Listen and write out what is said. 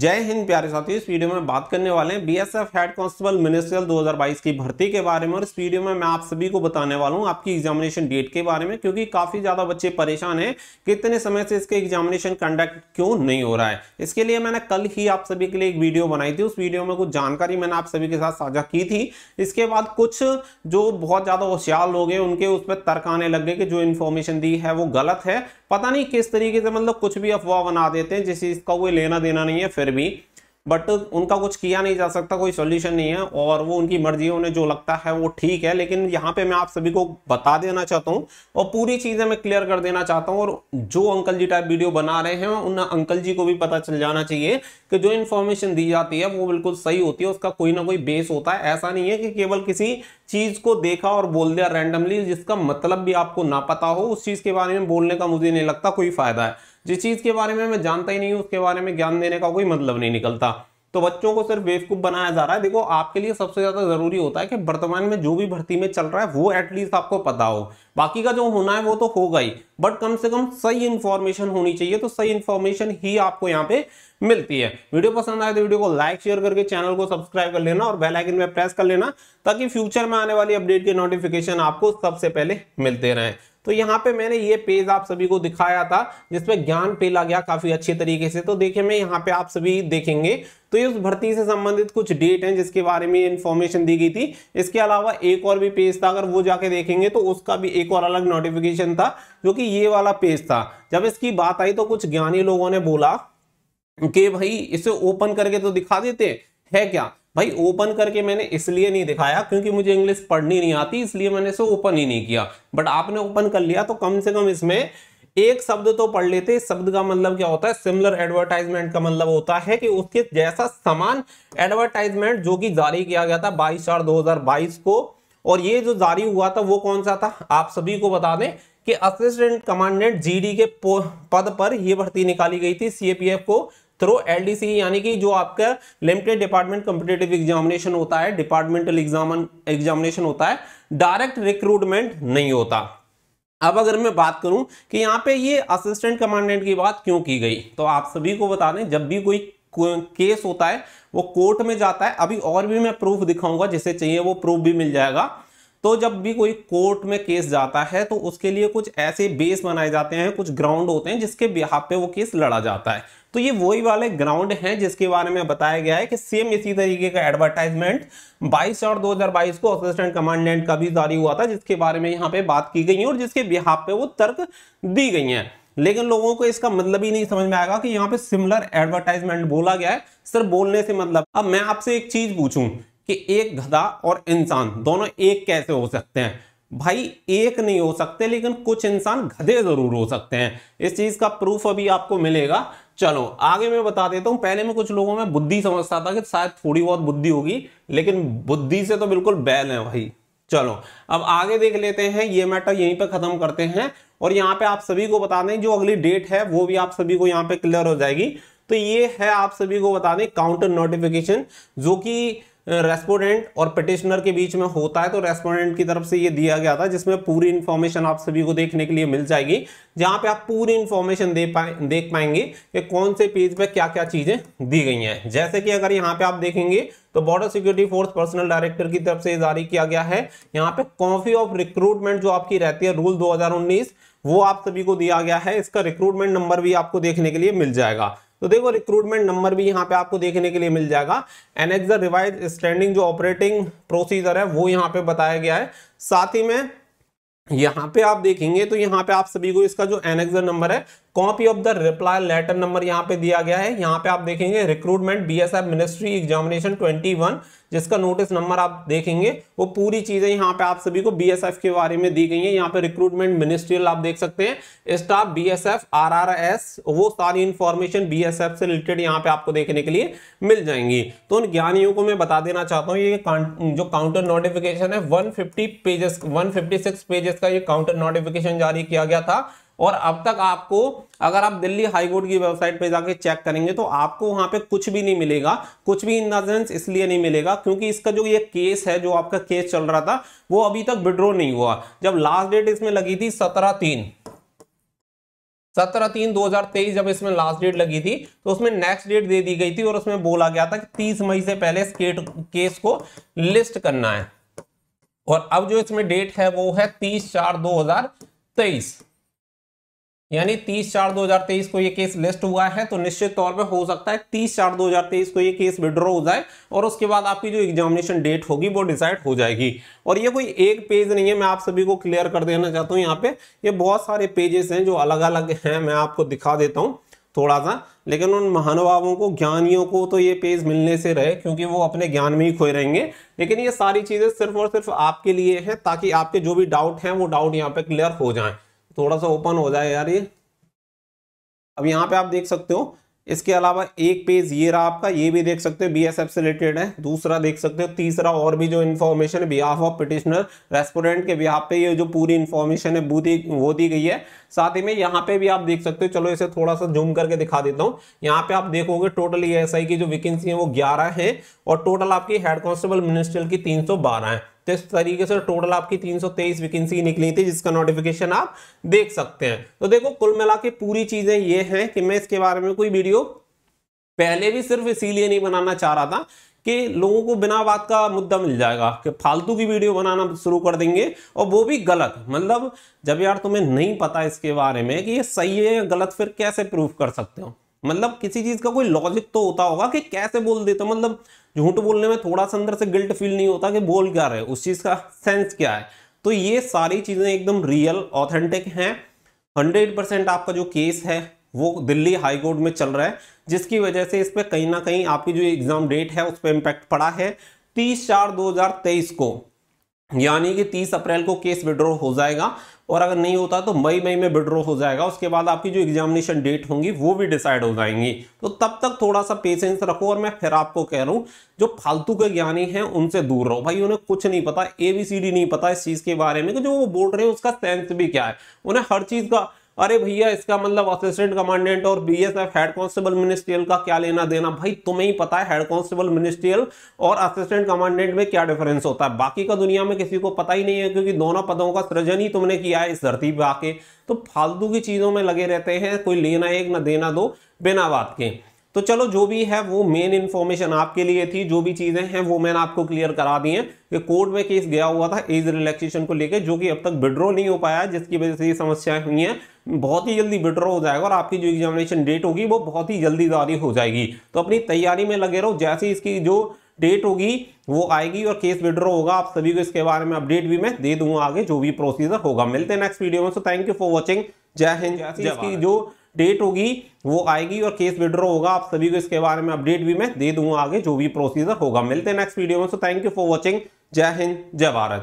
जय हिंद प्यारे साथियों इस वीडियो में बात करने वाले हैं बीएसएफ हेड कांस्टेबल मिनिस्ट्रियल 2022 की भर्ती के बारे में और इस वीडियो में मैं आप सभी को बताने वाला हूं आपकी एग्जामिनेशन डेट के बारे में क्योंकि काफी ज्यादा बच्चे परेशान हैं कितने समय से इसके एग्जामिनेशन कंडक्ट क्यों नहीं हो रहा है इसके लिए मैंने कल ही आप सभी के लिए एक वीडियो बनाई थी उस वीडियो में कुछ जानकारी मैंने आप सभी के साथ साझा की थी इसके बाद कुछ जो बहुत ज्यादा होशियार लोग हैं उनके उस पर तर्क आने लग गए कि जो इन्फॉर्मेशन दी है वो गलत है पता नहीं किस तरीके से मतलब कुछ भी अफवाह बना देते हैं चीज का कोई लेना देना नहीं है फिर भी बट उनका कुछ किया नहीं जा सकता कोई सोल्यूशन नहीं है और वो उनकी मर्जी उन्हें जो लगता है वो ठीक है लेकिन यहाँ पे मैं आप सभी को बता देना चाहता हूँ और पूरी चीज़ें मैं क्लियर कर देना चाहता हूँ और जो अंकल जी टाइप वीडियो बना रहे हैं उन अंकल जी को भी पता चल जाना चाहिए कि जो इन्फॉर्मेशन दी जाती है वो बिल्कुल सही होती है उसका कोई ना कोई बेस होता है ऐसा नहीं है कि केवल किसी चीज़ को देखा और बोल दिया रैंडमली जिसका मतलब भी आपको ना पता हो उस चीज़ के बारे में बोलने का मुझे नहीं लगता कोई फायदा है जिस चीज़ के बारे में मैं जानता ही नहीं हूँ उसके बारे में ज्ञान देने का कोई मतलब नहीं निकलता तो बच्चों को सिर्फ बेवकूफ़ बनाया जा रहा है देखो आपके लिए सबसे ज़्यादा ज़रूरी होता है कि वर्तमान में जो भी भर्ती में चल रहा है वो एटलीस्ट आपको पता हो बाकी का जो होना है वो तो होगा ही बट कम से कम सही इन्फॉर्मेशन होनी चाहिए तो सही इन्फॉर्मेशन ही आपको यहाँ पे मिलती है वीडियो पसंद आए तो वीडियो को लाइक शेयर करके चैनल को सब्सक्राइब कर लेना और बेलाइकन में प्रेस कर लेना ताकि फ्यूचर में आने वाली अपडेट के नोटिफिकेशन आपको सबसे पहले मिलते रहे तो यहाँ पे मैंने ये पेज आप सभी को दिखाया था जिसमें ज्ञान पेला गया काफी अच्छे तरीके से तो देखिये मैं यहाँ पे आप सभी देखेंगे तो ये उस भर्ती से संबंधित कुछ डेट हैं जिसके बारे में इन्फॉर्मेशन दी गई थी इसके अलावा एक और भी पेज था अगर वो जाके देखेंगे तो उसका भी एक और अलग नोटिफिकेशन था जो कि ये वाला पेज था जब इसकी बात आई तो कुछ ज्ञानी लोगों ने बोला कि भाई इसे ओपन करके तो दिखा देते है क्या भाई ओपन करके मैंने इसलिए नहीं दिखाया क्योंकि मुझे इंग्लिश पढ़नी नहीं आती इसलिए मैंने इसे ओपन ही नहीं किया बट आपने ओपन कर लिया तो कम से कम इसमें एक शब्द तो पढ़ लेते इस शब्द का मतलब क्या होता है सिमिलर एडवर्टाइजमेंट का मतलब होता है कि उसके जैसा समान एडवर्टाइजमेंट जो कि जारी किया गया था बाईस चार दो को और ये जो जारी हुआ था वो कौन सा था आप सभी को बता दें कि असिस्टेंट कमांडेंट जीडी के पद पर यह भर्ती निकाली गई थी सीएपीएफ को थ्रो एलडीसी यानी कि जो आपका लिमिटेड डिपार्टमेंट कॉम्पिटेटिव एग्जामिनेशन होता है डिपार्टमेंटल एग्जाम एग्जामिनेशन होता है डायरेक्ट रिक्रूटमेंट नहीं होता अब अगर मैं बात करूं कि यहाँ पे ये असिस्टेंट कमांडेंट की बात क्यों की गई तो आप सभी को बता दें जब भी कोई केस होता है वो कोर्ट में जाता है अभी और भी मैं प्रूफ दिखाऊंगा जिसे चाहिए वो प्रूफ भी मिल जाएगा तो जब भी कोई कोर्ट में केस जाता है तो उसके लिए कुछ ऐसे बेस बनाए जाते हैं कुछ ग्राउंड होते हैं जिसके बिहार पे वो केस लड़ा जाता है तो ये वही वाले ग्राउंड हैं जिसके बारे में बताया गया है कि सेम इसी तरीके का एडवर्टाइजमेंट 22 और 2022 को असिस्टेंट कमांडेंट का भी जारी हुआ था जिसके बारे में यहाँ पे बात की गई है और जिसके बिहार पे वो तर्क दी गई है लेकिन लोगों को इसका मतलब ही नहीं समझ में आएगा कि यहाँ पे सिमिलर एडवर्टाइजमेंट बोला गया है सिर्फ बोलने से मतलब अब मैं आपसे एक चीज पूछूं कि एक गधा और इंसान दोनों एक कैसे हो सकते हैं भाई एक नहीं हो सकते लेकिन कुछ इंसान गधे जरूर हो सकते हैं इस चीज का प्रूफ अभी आपको मिलेगा चलो आगे मैं बता देता हूं पहले मैं कुछ लोगों में बुद्धि समझता था कि शायद थोड़ी बहुत बुद्धि होगी लेकिन बुद्धि से तो बिल्कुल बैल है भाई चलो अब आगे देख लेते हैं ये मैटर यहीं पर खत्म करते हैं और यहाँ पे आप सभी को बता दें जो अगली डेट है वो भी आप सभी को यहाँ पे क्लियर हो जाएगी तो ये है आप सभी को बता दें काउंटर नोटिफिकेशन जो कि रेस्पोंडेंट और पिटिशनर के बीच में होता है तो रेस्पोंडेंट की तरफ से ये दिया गया था जिसमें पूरी इन्फॉर्मेशन आप सभी को देखने के लिए मिल जाएगी जहाँ पे आप पूरी इन्फॉर्मेशन दे पाए देख पाएंगे कि कौन से पेज पे क्या क्या चीज़ें दी गई हैं जैसे कि अगर यहाँ पे आप देखेंगे तो border security force personnel director की तरफ से जारी किया गया है यहाँ पे कॉफी ऑफ रिक्रूटमेंट जो आपकी रहती है रूल दो वो आप सभी को दिया गया है इसका रिक्रूटमेंट नंबर भी आपको देखने के लिए मिल जाएगा तो देखो रिक्रूटमेंट नंबर भी यहाँ पे आपको देखने के लिए मिल जाएगा एनएच द रिवाइज स्टैंडिंग जो ऑपरेटिंग प्रोसीजर है वो यहाँ पे बताया गया है साथ ही में यहाँ पे आप देखेंगे तो यहाँ पे आप सभी को इसका जो एनेक्सर नंबर है copy of the reply letter number यहाँ पे दिया गया है यहाँ पे आप देखेंगे रिक्रूटमेंट बीएसएफ मिनिस्ट्री एग्जामिनेशन 21 जिसका नोटिस नंबर आप देखेंगे वो पूरी चीज़ें यहाँ पे आप सभी को बीएसएफ के बारे में दी गई है यहाँ पे रिक्रूटमेंट मिनिस्ट्रियल आप देख सकते हैं स्टाफ बीएसएफ आरआरएस वो सारी इंफॉर्मेशन बीएसएफ से रिलेटेड यहाँ पे आपको देखने के लिए मिल जाएंगी तो उन ज्ञानियों को मैं बता देना चाहता हूँ ये जो काउंटर नोटिफिकेशन है वन पेजेस वन पेजेस का ये काउंटर नोटिफिकेशन जारी किया गया था और अब तक आपको अगर आप दिल्ली हाई कोर्ट की वेबसाइट पे जाके चेक करेंगे तो आपको वहां पे कुछ भी नहीं मिलेगा कुछ भी इन द सेंस इसलिए नहीं मिलेगा क्योंकि इसका जो ये केस है जो आपका केस चल रहा था वो अभी तक विड्रॉ नहीं हुआ जब लास्ट डेट इसमें लगी थी सत्रह तीन सत्रह तीन तेईस जब इसमें लास्ट डेट लगी थी तो उसमें नेक्स्ट डेट दे दी गई थी और उसमें बोला गया था कि तीस मई से पहले केस को लिस्ट करना है और अब जो इसमें डेट है वो है तीस चार तेईस यानी 30 चार 2023 को ये केस लिस्ट हुआ है तो निश्चित तौर पे हो सकता है 30 चार 2023 को ये केस विड्रॉ हो जाए और उसके बाद आपकी जो एग्जामिनेशन डेट होगी वो डिसाइड हो जाएगी और ये कोई एक पेज नहीं है मैं आप सभी को क्लियर कर देना चाहता हूँ यहाँ पे ये बहुत सारे पेजेस हैं जो अलग अलग हैं मैं आपको दिखा देता हूँ थोड़ा सा लेकिन उन महानुभावों को ज्ञानियों को तो ये पेज मिलने से रहे क्योंकि वो अपने ज्ञान में ही खोए रहेंगे लेकिन ये सारी चीज़ें सिर्फ और सिर्फ आपके लिए हैं ताकि आपके जो भी डाउट हैं वो डाउट यहाँ पे क्लियर हो जाएँ थोड़ा सा ओपन हो जाए यार ये अब यहाँ पे आप देख सकते हो इसके अलावा एक पेज ये रहा आपका ये भी देख सकते हो बी एस एफ से रिलेटेड है दूसरा देख सकते हो तीसरा और भी जो इन्फॉर्मेशन है बिहाफ ऑफ पिटिशनर रेस्पोरेंट के बिहाफ पे ये जो पूरी इन्फॉर्मेशन है वो दी वो दी गई है साथ ही में यहाँ पे भी आप देख सकते हो चलो इसे थोड़ा सा जूम करके दिखा देता हूँ यहाँ पे आप देखोगे टोटल ई e की जो वैकेंसी है वो ग्यारह है और टोटल आपकी हेड कॉन्स्टेबल मिनिस्ट्रियल की तीन है तो इस तरीके से टोटल आपकी 323 वैकेंसी निकली थी जिसका नोटिफिकेशन आप देख सकते हैं तो देखो कुल मिला के पूरी चीज़ें ये हैं कि मैं इसके बारे में कोई वीडियो पहले भी सिर्फ इसीलिए नहीं बनाना चाह रहा था कि लोगों को बिना बात का मुद्दा मिल जाएगा कि फालतू की वीडियो बनाना शुरू कर देंगे और वो भी गलत मतलब जब यार तुम्हें नहीं पता इसके बारे में कि ये सही है या गलत फिर कैसे प्रूफ कर सकते हो मतलब किसी चीज़ का कोई लॉजिक तो होता होगा कि कैसे बोल देते हो मतलब झूठ बोलने में थोड़ा सा अंदर से गिल्ट फील नहीं होता कि बोल क्या रहे उस चीज़ का सेंस क्या है तो ये सारी चीज़ें एकदम रियल ऑथेंटिक हैं हंड्रेड आपका जो केस है वो दिल्ली हाई कोर्ट में चल रहा है जिसकी वजह से इस पर कहीं ना कहीं आपकी जो एग्ज़ाम डेट है उस पर इम्पैक्ट पड़ा है तीस चार दो हजार तेईस को यानी कि तीस अप्रैल को केस विड्रॉ हो जाएगा और अगर नहीं होता तो मई मई में विड्रॉ हो जाएगा उसके बाद आपकी जो एग्जामिनेशन डेट होंगी वो भी डिसाइड हो जाएंगी तो तब तक थोड़ा सा पेशेंस रखो और मैं फिर आपको कह रहा हूँ जो फालतू के ज्ञानी हैं उनसे दूर रहो भाई उन्हें कुछ नहीं पता ए बी सी डी नहीं पता इस चीज़ के बारे में कि जो वो बोल रहे हैं उसका सेंस भी क्या है उन्हें हर चीज़ का अरे भैया इसका मतलब असिस्टेंट कमांडेंट और बीएसएफ हेड कांस्टेबल मिनिस्ट्रियल का क्या लेना देना भाई तुम्हें ही पता है हेड कांस्टेबल मिनिस्ट्रियल और असिस्टेंट कमांडेंट में क्या डिफरेंस होता है बाकी का दुनिया में किसी को पता ही नहीं है क्योंकि दोनों पदों का सृजन ही तुमने किया है इस धरती पर आके तो फालतू की चीजों में लगे रहते हैं कोई लेना एक ना देना दो बिना बात के तो चलो जो भी है वो मेन इन्फॉर्मेशन आपके लिए थी जो भी चीज़ें हैं वो मैंने आपको क्लियर करा दी हैं कि कोर्ट में केस गया हुआ था एज रिलैक्सेशन को लेकर जो कि अब तक विड्रॉ नहीं हो पाया जिसकी वजह से ये समस्याएं हुई हैं बहुत ही जल्दी विड्रॉ हो जाएगा और आपकी जो एग्जामिनेशन डेट होगी वो बहुत ही जल्दी जारी हो जाएगी तो अपनी तैयारी में लगे रहो जैसे इसकी जो डेट होगी वो आएगी और केस विड्रॉ होगा आप सभी को इसके बारे में अपडेट भी मैं दे दूंगा आगे जो भी प्रोसीजर होगा मिलते हैं नेक्स्ट वीडियो में so thank you for watching जय हिंद जय इसकी जो डेट होगी वो आएगी और केस विड्रॉ होगा आप सभी को इसके बारे में अपडेट भी मैं दे दूंगा आगे जो भी प्रोसीजर होगा मिलते हैं नेक्स्ट वीडियो में so thank you for watching जय हिंद जय भारत